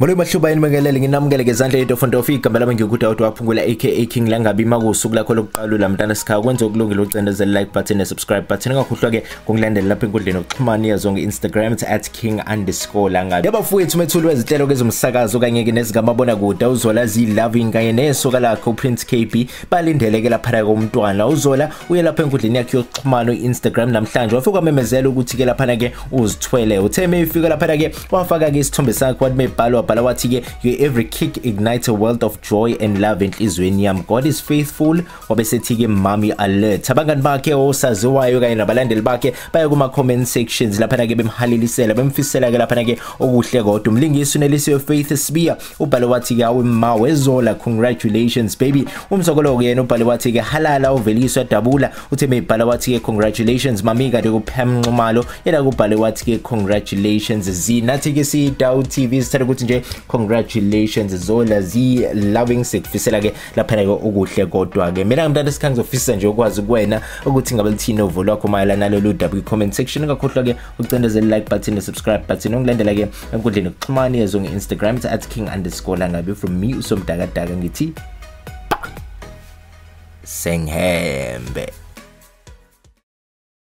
Muri mathuba yeni nginamukele nginamkelekeza ndle etofo ntofika mbala bengikuthi awuthi waphungula aka king langabi makuwusuku lakho lokuqalula mntana sikhaya kwenza okulungile ucindezele like button ne-subscribe button engakhuhlwa ke kungilandela lapha enkundleni yokuxhumana yazonke instagram at king underscore langabi yabafowethu umethuli wezinhlelo-ke zomsakazo kanye-ke nezikamabonakude uzola ziyiloving kanye nesoka lakhe uprince kb balindeleke laphana komntwana uzola uye lapha enkundleni yakhe yokuxhumana i-instagram namhlanje wafika wamemezela ukuthi-ke laphana-ke uzithwele uthe meyifika laphana-ke wafaka-ke isithombe sakhe wathi wabhala wathi-ke every kick ignites a world of joy and love enhliziyweni yami god is faithful wabesethi-ke mami alert abangani bakhe osaziwayo kanye nabalandeli bakhe baya kuma-comment sections laphana-ke bemhalelisela bemfisela-ke laphana-ke okuhle kodwa umlingisi unelisiwe faith sibia ubhale wathi-ke awe ma wezola congratulations baby umsokolo ke yena ubhale wathi-ke halala uveliswa dabula uthe meyibhala wathi-ke congratulations mami kanti kuphamncumalo nxumalo yena kubhale wathi-ke congratulations zinathi nathi si siyidow tv sithatha ukuthi nje ke congratulations zola zi loving sikufisela ke laphela ke okuhle kodwa ke mina ngimntana esikhanga ngizofisa nje ukwazi kuwena ukuthi ngabe lithini ovo lwakho mayelana nalolu daba comment section engakhohlwa ke ucindezele like button ne subscribe button ungilandela ke enkundleni yokuxhumana yezo nge-instagram it's at king underscore langabe from me usomdakadaka ngithi senghembe